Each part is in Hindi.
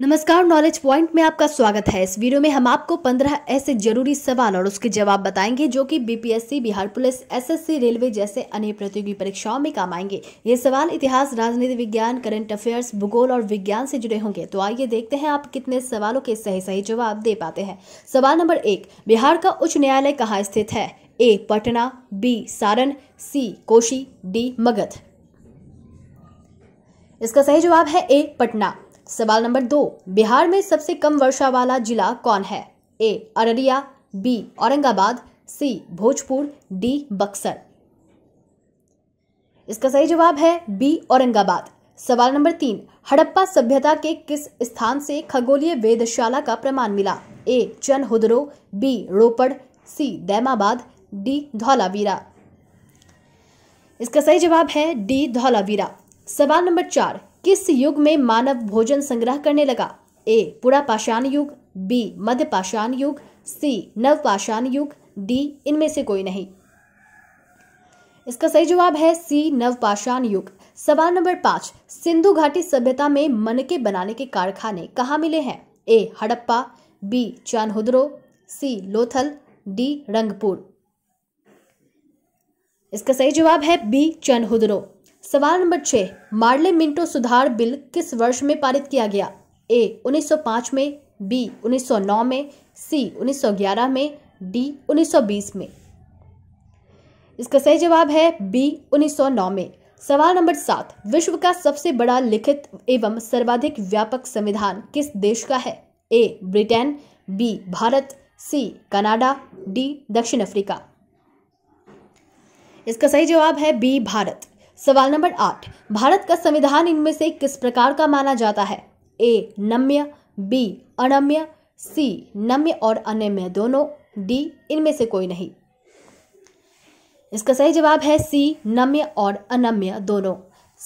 नमस्कार नॉलेज पॉइंट में आपका स्वागत है इस वीडियो में हम आपको 15 ऐसे जरूरी सवाल और उसके जवाब बताएंगे जो कि BPSC Bihar police SSC railway जैसे अन्य प्रतियोगी परीक्षाओं में काम आएंगे ये सवाल इतिहास राजनीति विज्ञान करंट अफेयर्स भूगोल और विज्ञान से जुड़े होंगे तो आइए देखते हैं आप कितने सवालों के सही सही जवाब दे पाते हैं सवाल नंबर एक बिहार का उच्च न्यायालय कहाँ स्थित है A Patna B Saran C Koshi D Magadh इसका सही जवाब है ए पटना सवाल नंबर दो बिहार में सबसे कम वर्षा वाला जिला कौन है A Araria B Aurangabad C Bhojpur D Buxar इसका सही जवाब है बी औरंगाबाद सवाल नंबर तीन हड़प्पा सभ्यता के किस स्थान से खगोलीय वेदशाला का प्रमाण मिला A Hudro B Ropar C Daimabad D Dholavira इसका सही जवाब है डी धौलावीरा सवाल नंबर चार किस युग में मानव भोजन संग्रह करने लगा ए पूरा पाषाण युग बी मध्य पाषाण युग सी नव पाषाण युग डी इनमें से कोई नहीं इसका सही जवाब है सी नव पाषाण युग सवाल नंबर पांच सिंधु घाटी सभ्यता में मनके बनाने के कारखाने कहा मिले हैं A Harappa B Chanhudaro C Lothal D Rangpur इसका सही जवाब है बी चनहुद्रो सवाल नंबर छः मार्ले मिंटो सुधार बिल किस वर्ष में पारित किया गया ए 1905 में बी 1909 में सी 1911 में डी 1920 में इसका सही जवाब है बी 1909 में सवाल नंबर सात विश्व का सबसे बड़ा लिखित एवं सर्वाधिक व्यापक संविधान किस देश का है A Britain B Bharat C Canada D दक्षिण अफ्रीका इसका सही जवाब है बी भारत सवाल नंबर आठ भारत का संविधान इनमें से किस प्रकार का माना जाता है ए नम्य बी अनम्य सी नम्य और अनम्य दोनों डी इनमें से कोई नहीं इसका सही जवाब है सी नम्य और अनम्य दोनों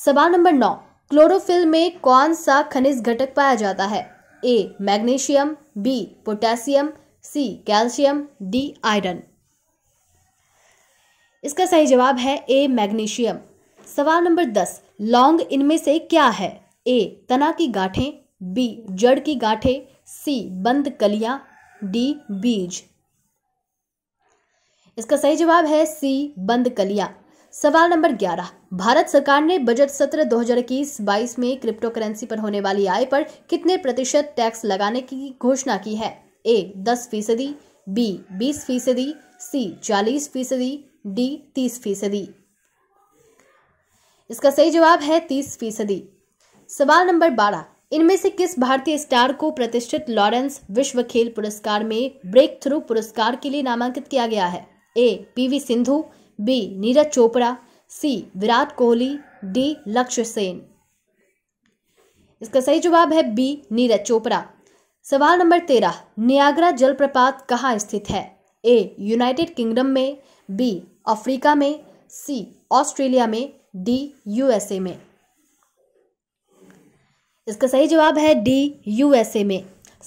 सवाल नंबर नौ क्लोरोफिल में कौन सा खनिज घटक पाया जाता है A magnesium B potassium C calcium D iron इसका सही जवाब है ए मैग्नीशियम सवाल नंबर दस लॉन्ग इनमें से क्या है ए तना की गांठें बी जड़ की गांठें सी बंद कलियां डी बीज इसका सही जवाब है सी बंद कलियां सवाल नंबर 11 भारत सरकार ने बजट सत्र 2021-22 में क्रिप्टो करेंसी पर होने वाली आय पर कितने प्रतिशत टैक्स लगाने की घोषणा की है ए दस फीसदी बी बीस फीसदी सी चालीस फीसदी डी तीस फीसदी इसका सही जवाब है तीस फीसदी सवाल नंबर बारह इनमें से किस भारतीय स्टार को प्रतिष्ठित लॉरेंस विश्व खेल पुरस्कार में ब्रेक थ्रू पुरस्कार के लिए नामांकित किया गया है A P V Sindhu B Neeraj Chopra C Virat Kohli D Lakshya Sen इसका सही जवाब है बी नीरज चोपड़ा सवाल नंबर तेरह नियाग्रा जलप्रपात कहाँ स्थित है ए यूनाइटेड किंगडम में बी अफ्रीका में सी ऑस्ट्रेलिया में डी यूएसए में इसका सही जवाब है डी यूएसए में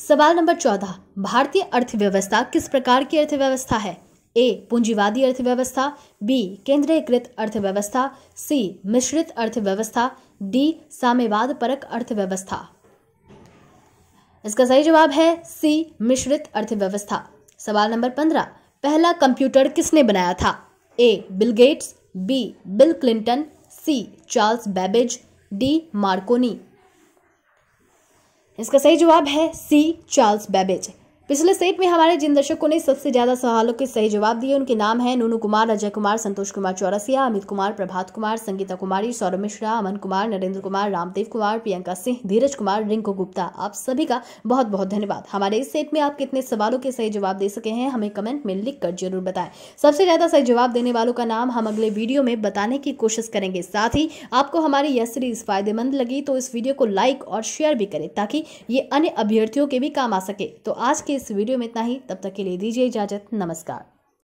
सवाल नंबर चौदह भारतीय अर्थव्यवस्था किस प्रकार की अर्थव्यवस्था है ए पूंजीवादी अर्थव्यवस्था बी केंद्रीयकृत अर्थव्यवस्था सी मिश्रित अर्थव्यवस्था डी साम्यवाद परक अर्थव्यवस्था इसका सही जवाब है सी मिश्रित अर्थव्यवस्था सवाल नंबर पंद्रह पहला कंप्यूटर किसने बनाया था A Bill Gates B Bill Clinton C Charles Babbage D Marconi इसका सही जवाब है सी चार्ल्स बेबेज पिछले सेट में हमारे जिन दर्शकों ने सबसे ज्यादा सवालों के सही जवाब दिए उनके नाम हैं नूनू कुमार अजय कुमार संतोष कुमार चौरसिया अमित कुमार प्रभात कुमार संगीता कुमारी सौरभ मिश्रा अमन कुमार नरेंद्र कुमार रामदेव कुमार प्रियंका सिंह धीरज कुमार रिंकू गुप्ता आप सभी का बहुत बहुत धन्यवाद हमारे इस सेट में आप कितने सवालों के सही जवाब दे सके हैं हमें कमेंट में लिख कर जरूर बताएं सबसे ज्यादा सही जवाब देने वालों का नाम हम अगले वीडियो में बताने की कोशिश करेंगे साथ ही आपको हमारी यह सीरीज फायदेमंद लगी तो इस वीडियो को लाइक और शेयर भी करें ताकि ये अन्य अभ्यर्थियों के भी काम आ सके तो आज के इस वीडियो में इतना ही तब तक के लिए दीजिए इजाज़त नमस्कार